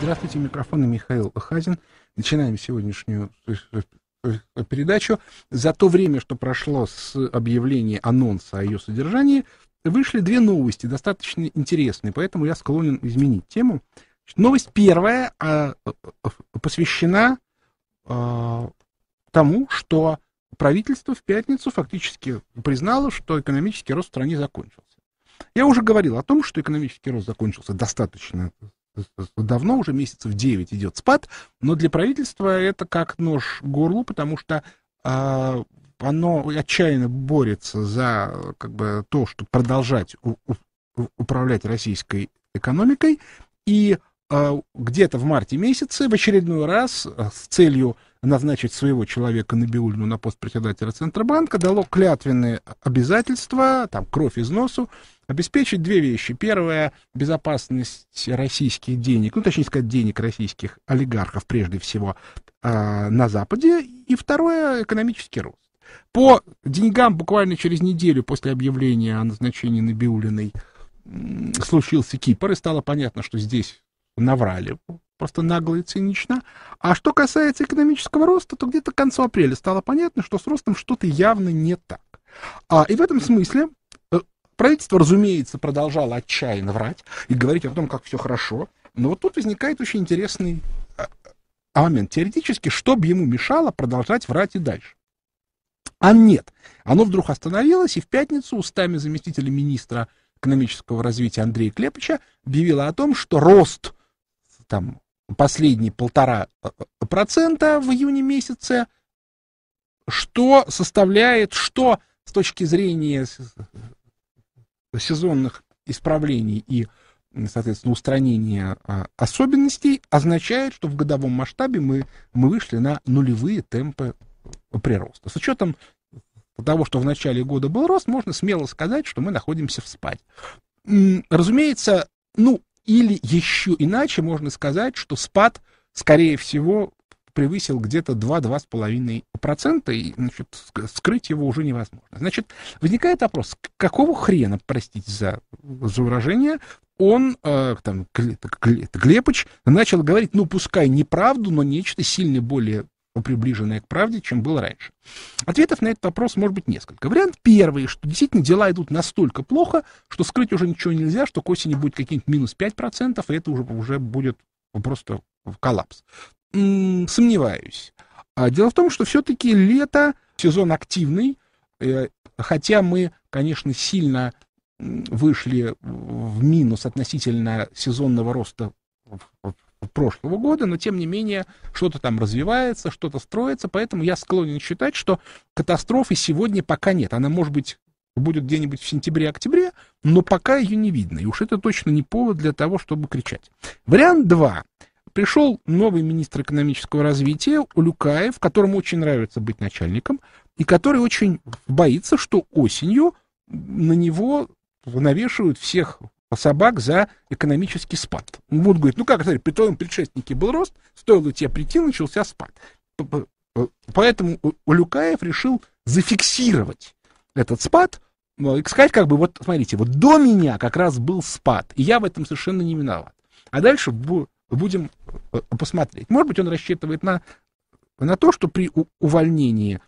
Здравствуйте, микрофон Михаил Хазин. Начинаем сегодняшнюю э, э, э, передачу. За то время, что прошло с объявления анонса о ее содержании, вышли две новости, достаточно интересные, поэтому я склонен изменить тему. Новость первая а, посвящена а, тому, что правительство в пятницу фактически признало, что экономический рост в стране закончился. Я уже говорил о том, что экономический рост закончился достаточно Э, давно, уже месяцев 9 идет спад, но для правительства это как нож горлу, потому что э, оно отчаянно борется за как бы, то, чтобы продолжать у, у, управлять российской экономикой, и э, где-то в марте месяце в очередной раз э, с целью назначить своего человека на Биульну на пост председателя Центробанка, дало клятвенные обязательства, там, кровь из носу, обеспечить две вещи. Первое — безопасность российских денег, ну, точнее сказать, денег российских олигархов, прежде всего, э, на Западе. И второе — экономический рост. По деньгам буквально через неделю после объявления о назначении Набиулиной случился Кипр, и стало понятно, что здесь наврали просто нагло и цинично. А что касается экономического роста, то где-то к концу апреля стало понятно, что с ростом что-то явно не так. А, и в этом смысле э, правительство, разумеется, продолжало отчаянно врать и говорить о том, как все хорошо. Но вот тут возникает очень интересный а, а, момент. Теоретически, что бы ему мешало продолжать врать и дальше? А нет, оно вдруг остановилось, и в пятницу устами заместителя министра экономического развития Андрея Клепыча объявила о том, что рост там, последние полтора э, э, процента в июне месяце, что составляет, что с точки зрения э, сезонных исправлений и, соответственно, устранения а, особенностей, означает, что в годовом масштабе мы, мы вышли на нулевые темпы прироста. С учетом того, что в начале года был рост, можно смело сказать, что мы находимся в спаде. Разумеется, ну, или еще иначе можно сказать, что спад, скорее всего, превысил где-то 2-2,5%, и значит, скрыть его уже невозможно. Значит, возникает вопрос, какого хрена, простите за, за выражение, он, э, там, Глеб, Глеб, Глебыч, начал говорить, ну, пускай неправду, но нечто сильно более приближенное к правде, чем было раньше? Ответов на этот вопрос может быть несколько. Вариант первый, что действительно дела идут настолько плохо, что скрыть уже ничего нельзя, что к осени будет какие-нибудь минус 5%, и это уже, уже будет просто коллапс. сомневаюсь. А дело в том, что все-таки лето, сезон активный, э, хотя мы, конечно, сильно вышли в минус относительно сезонного роста прошлого года, но тем не менее что-то там развивается, что-то строится, поэтому я склонен считать, что катастрофы сегодня пока нет. Она, может быть, будет где-нибудь в сентябре-октябре, но пока ее не видно, и уж это точно не повод для того, чтобы кричать. Вариант 2. Пришел новый министр экономического развития Улюкаев, которому очень нравится быть начальником, и который очень боится, что осенью на него навешивают всех а собак за экономический спад. Он будет ну как, смотри, при твоем предшественнике был рост, стоило тебе прийти, начался спад. Э, поэтому Улюкаев решил зафиксировать этот спад, э, и сказать как бы, вот смотрите, вот до меня как раз был спад, и я в этом совершенно не виноват. А дальше будем э, посмотреть. Может быть, он рассчитывает на, на то, что при увольнении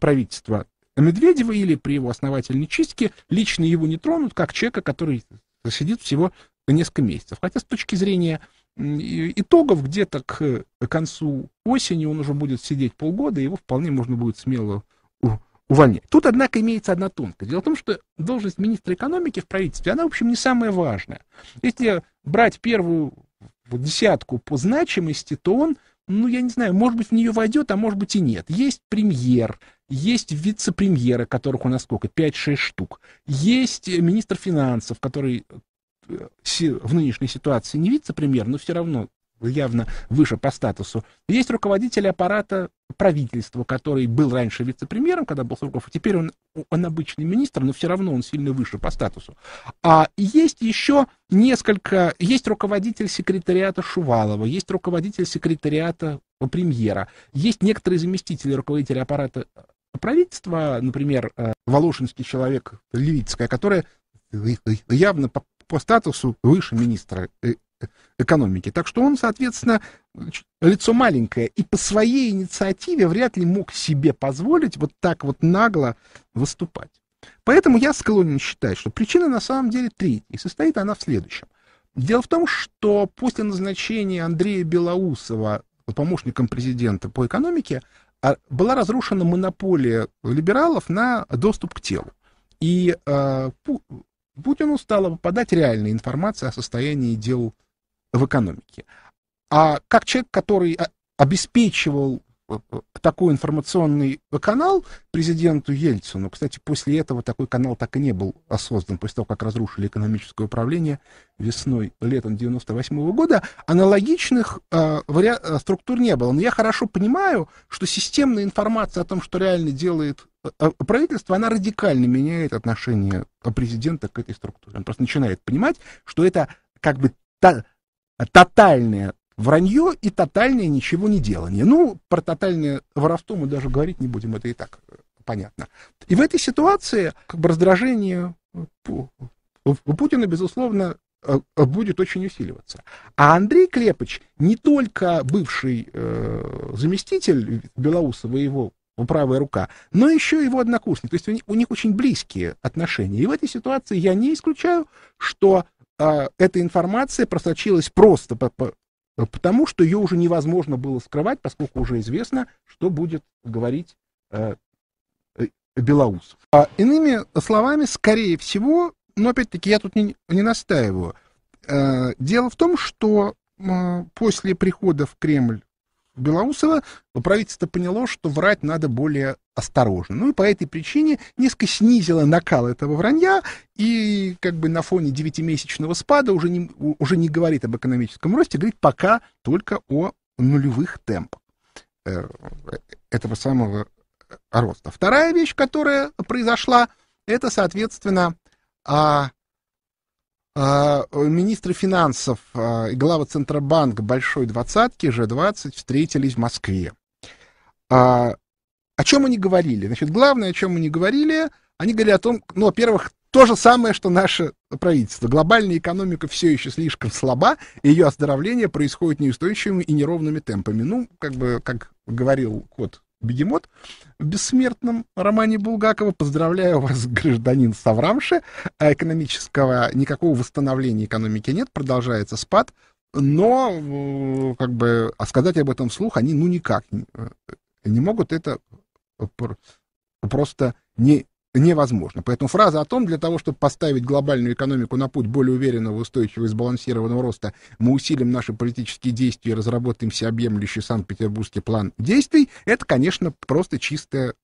правительства Медведева или при его основательной чистке лично его не тронут, как человека, который сидит всего несколько месяцев. Хотя с точки зрения итогов где-то к концу осени он уже будет сидеть полгода, его вполне можно будет смело увольнять. Тут, однако, имеется одна тонкость. Дело в том, что должность министра экономики в правительстве, она, в общем, не самая важная. Если брать первую десятку по значимости, то он, ну, я не знаю, может быть, в нее войдет, а может быть и нет. Есть премьер, есть вице-премьеры, которых у нас сколько? 5-6 штук. Есть э, министр финансов, который э, в нынешней ситуации не вице-премьер, но все равно явно выше по статусу. Есть руководитель аппарата правительства, который был раньше вице-премьером, когда был Сурков, а теперь он, он обычный министр, но все равно он сильно выше по статусу. А есть еще несколько, есть руководитель секретариата Шувалова, есть руководитель секретариата премьера, есть некоторые заместители руководителя аппарата правительство, например, э, волошинский человек, левицкая, которая явно по, по статусу выше министра э, экономики. Так что он, соответственно, лицо маленькое и по своей инициативе вряд ли мог себе позволить вот так вот нагло выступать. Поэтому я склонен считать, что причина на самом деле третья, и состоит она в следующем. Дело в том, что после назначения Андрея Белоусова помощником президента по экономике, а, была разрушена монополия либералов на доступ к телу. И э, Пу Путину стала попадать реальная информация о состоянии дел в экономике. А как человек, который а, обеспечивал Э, такой информационный канал президенту Ельцину. Кстати, после этого такой канал так и не был создан, после того, как разрушили экономическое управление весной, летом 98 -го года. Аналогичных э, вариа- э, структур не было. Но я хорошо понимаю, что системная информация о том, что реально делает э, правительство, она радикально меняет отношение президента к этой структуре. Он просто начинает понимать, что это как бы та, тотальное вранье и тотальное ничего не делание. Ну, про тотальное воровство мы даже говорить не будем, это и так э, понятно. И в этой ситуации как бы раздражение э, у Путина, безусловно, э, будет очень усиливаться. А Андрей Клепыч не только бывший э, заместитель Белоусова и его правая рука, но еще его однокурсник. То есть у них, очень близкие отношения. И в этой ситуации я не исключаю, что э, эта информация просочилась просто по, по, Э, потому что ее уже невозможно было скрывать, поскольку уже известно, что будет говорить э, э, Белоусов. А, иными словами, скорее всего, но опять-таки я тут не, не настаиваю, э, дело в том, что э, после прихода в Кремль Белоусова, но правительство поняло, что врать надо более осторожно. Ну и по этой причине несколько снизило накал этого вранья и как бы на фоне девятимесячного спада уже не, уже не говорит об экономическом росте, говорит пока только о нулевых темпах э, этого самого э, роста. Вторая вещь, которая произошла, это, соответственно, а а, э, министры финансов а, и глава Центробанка Большой Двадцатки, G20, встретились в Москве. А, о чем они говорили? Значит, главное, о чем они говорили, они говорили о том, ну, во-первых, то же самое, что наше правительство. Глобальная экономика все еще слишком слаба, и ее оздоровление происходит неустойчивыми и неровными темпами. Ну, как бы, как говорил Кот Бегемот в бессмертном романе Булгакова. Поздравляю вас, гражданин Саврамши. А экономического, никакого восстановления экономики нет, продолжается спад. Но, э, как бы, а сказать об этом слух они, ну, никак не, э, не могут. Это просто не, невозможно. Поэтому фраза о том, для того, чтобы поставить глобальную экономику на путь более уверенного, устойчивого и сбалансированного роста, мы усилим наши политические действия и разработаем всеобъемлющий Санкт-Петербургский план действий, это, конечно, просто чистое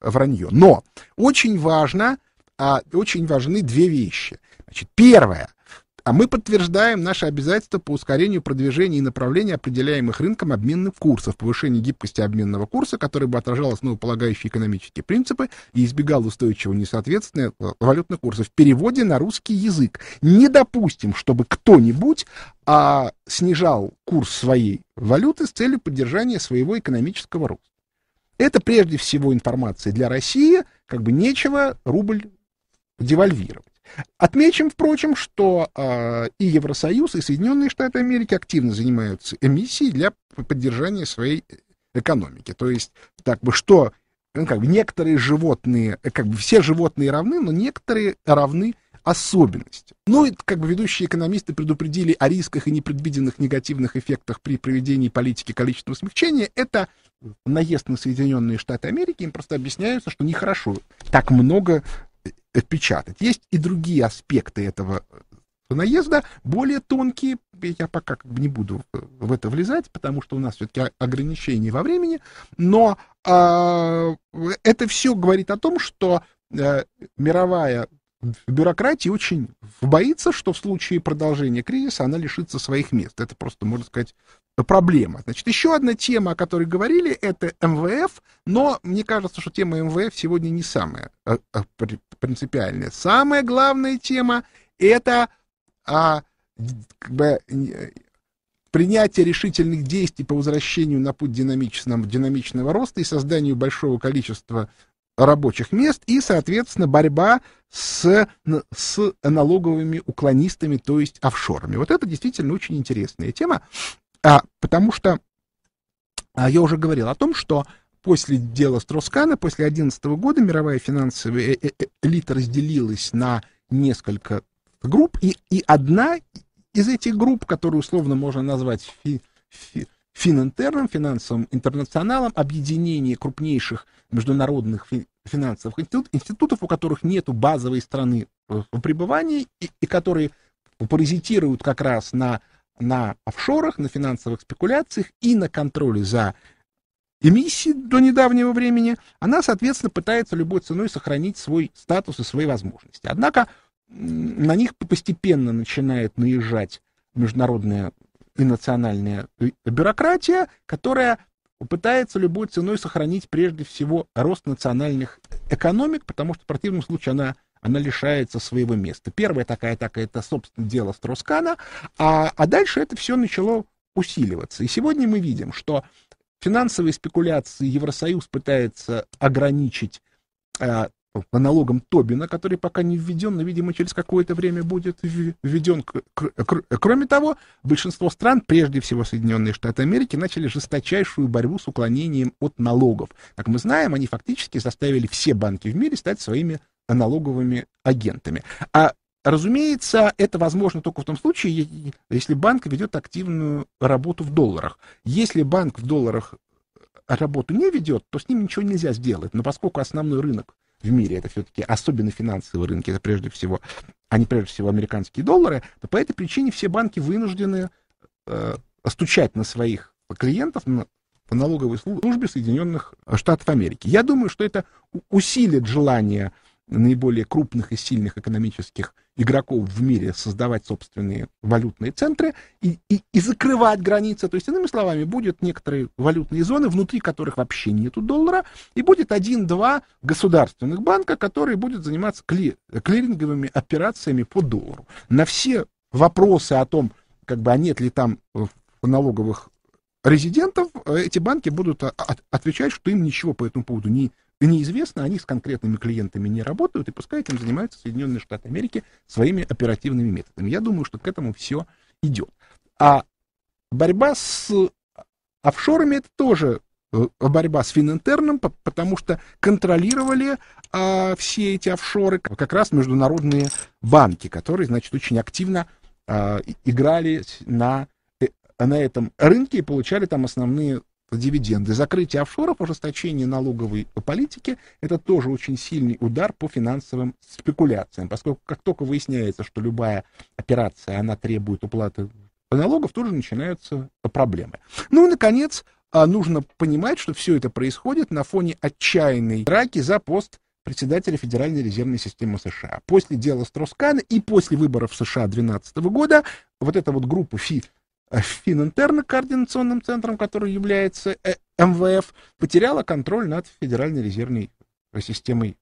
вранье. Но очень важно, а, очень важны две вещи. Значит, первое – а мы подтверждаем наши обязательства по ускорению продвижения и направления определяемых рынком обменных курсов, повышению гибкости обменного курса, который бы отражал основополагающие экономические принципы и избегал устойчивого несоответствия э, валютных курсов. В переводе на русский язык. Не допустим, чтобы кто-нибудь а, снижал курс своей валюты с целью поддержания своего экономического роста. Это прежде всего информация для России, как бы нечего рубль девальвировать. Отмечем, впрочем, что э, и Евросоюз, и Соединенные Штаты Америки активно занимаются эмиссией для поддержания своей экономики. То есть, так бы, что ну, как бы некоторые животные, как бы все животные равны, но некоторые равны особенности. Ну, и как бы ведущие экономисты предупредили о рисках и непредвиденных негативных эффектах при проведении политики количественного смягчения. Это наезд на Соединенные Штаты Америки. Им просто объясняется, что нехорошо так много печатать. Есть и другие аспекты этого наезда, более тонкие. Я пока не буду в это влезать, потому что у нас все-таки ограничения во времени. Но а, э, это все говорит о том, что э, мировая бюрократия очень боится, что в случае продолжения кризиса она лишится своих мест. Это просто, можно сказать, проблема. Значит, еще одна тема, о которой говорили, это МВФ, но мне кажется, что тема МВФ сегодня не самая э, э, принципиальная. Самая главная тема это а, как бы, э, принятие решительных действий по возвращению на путь динамичного, динамичного роста и созданию большого количества рабочих мест и, соответственно, борьба с, с налоговыми уклонистами, то есть офшорами. Вот это действительно очень интересная тема, а, потому что а, я уже говорил о том, что после дела Строскана, после 2011 года мировая финансовая э, э, э, элита разделилась на несколько групп, и, и одна из этих групп, которую условно можно назвать фи, фи, Фининтерном, финансовым интернационалом, объединение крупнейших международных финансовых институт, институтов, у которых нет базовой страны э, пребывания и, и которые паразитируют как раз на, на офшорах, на финансовых спекуляциях и на контроле за эмиссии до недавнего времени, она, соответственно, пытается любой ценой сохранить свой статус и свои возможности. Однако на них постепенно начинает наезжать международная и национальная э, бюрократия, которая пытается любой ценой сохранить прежде всего рост национальных экономик, потому что в противном случае она она лишается своего места. Первая такая такая это, собственно, дело Строскана, а, а дальше это все начало усиливаться. И сегодня мы видим, что финансовые спекуляции Евросоюз пытается ограничить а, по налогам Тобина, который пока не введен, но, видимо, через какое-то время будет введен. Кроме того, большинство стран, прежде всего Соединенные Штаты Америки, начали жесточайшую борьбу с уклонением от налогов. Как мы знаем, они фактически заставили все банки в мире стать своими налоговыми агентами. А Разумеется, это возможно только в том случае, если банк ведет активную работу в долларах. Если банк в долларах э, работу не ведет, то с ним ничего нельзя сделать. Но поскольку основной рынок в мире, это все-таки особенно финансовые рынки, это прежде всего, они прежде всего американские доллары, то по этой причине все банки вынуждены э, стучать на своих клиентов, на, по налоговой службе Соединенных Штатов Америки. Я думаю, что это усилит желание наиболее крупных и сильных экономических игроков в мире создавать собственные валютные центры и, и, и закрывать границы. То есть, иными словами, будет некоторые валютные зоны, внутри которых вообще нету доллара, и будет один-два государственных банка, которые будут заниматься кли, клиринговыми операциями по доллару. На все вопросы о том, как бы, а нет ли там э, налоговых резидентов, э, эти банки будут а, а, отвечать, что им ничего по этому поводу не неизвестно, они с конкретными клиентами не работают, и пускай этим занимаются Соединенные Штаты Америки своими оперативными методами. Я думаю, что к этому все идет. А борьба с офшорами это тоже э, борьба с фининтерном, потому что контролировали а, все эти офшоры как раз международные банки, которые, значит, очень активно а, играли на, э, на этом рынке и получали там основные дивиденды, закрытие офшоров, ужесточение налоговой политики – это тоже очень сильный удар по финансовым спекуляциям, поскольку как только выясняется, что любая операция, она требует уплаты налогов, тут же начинаются проблемы. Ну и, наконец, а, нужно понимать, что все это происходит на фоне отчаянной драки за пост председателя Федеральной резервной системы США. После дела Строскана и после выборов США 2012 года вот эта вот группа ФИ Э, Фининтерно-координационным центром, который является э, МВФ, потеряла контроль над Федеральной резервной э, системой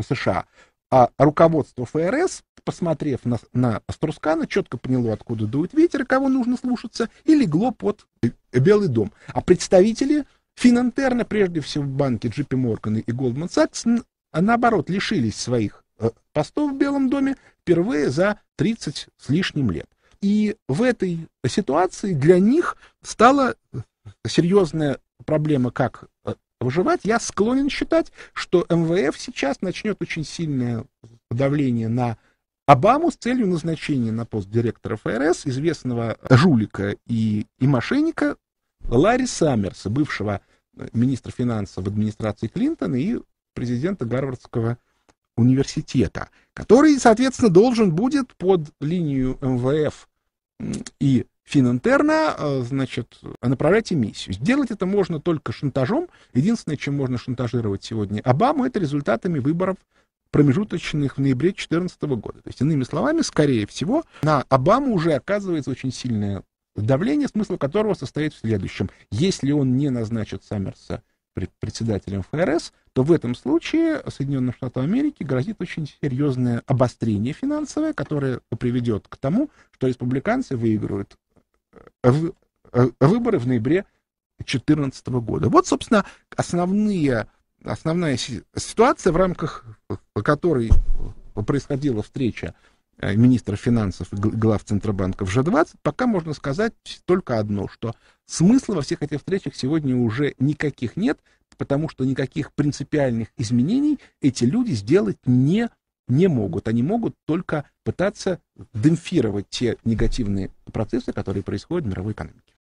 США. А руководство ФРС, посмотрев на, на Струскана, четко поняло, откуда дует ветер, и кого нужно слушаться, и легло под Белый дом. А представители Финантерна, прежде всего банки JP Morgan и Goldman Sachs, а наоборот, лишились своих постов в Белом доме впервые за 30 с лишним лет. И в этой ситуации для них стала серьезная проблема, как э, выживать. Я склонен считать, что МВФ сейчас начнет очень сильное давление на Обаму с целью назначения на пост директора ФРС известного жулика и, и мошенника Ларри Саммерса, бывшего э, министра финансов в администрации Клинтона и президента Гарвардского университета, который, соответственно, должен будет под линию МВФ и Фининтерна, э, значит, направлять миссию Сделать это можно только шантажом. Единственное, чем можно шантажировать сегодня Обаму, это результатами выборов промежуточных в ноябре 2014 года. То есть, иными словами, скорее всего, на Обаму уже оказывается очень сильное давление, смысл которого состоит в следующем. Если он не назначит Саммерса председателем ФРС, то в этом случае Соединенным Штатам Америки грозит очень серьезное обострение финансовое, которое приведет к тому, что республиканцы выиграют э, э, выборы в ноябре 2014 года. Вот, собственно, основные, основная ситуация, в рамках которой происходила встреча э, министров финансов и глав Центробанков G20, пока можно сказать только одно, что Смысла во всех этих встречах сегодня уже никаких нет, потому что никаких принципиальных изменений эти люди сделать не, не могут. Они могут только пытаться демпфировать те негативные процессы, которые происходят в мировой экономике.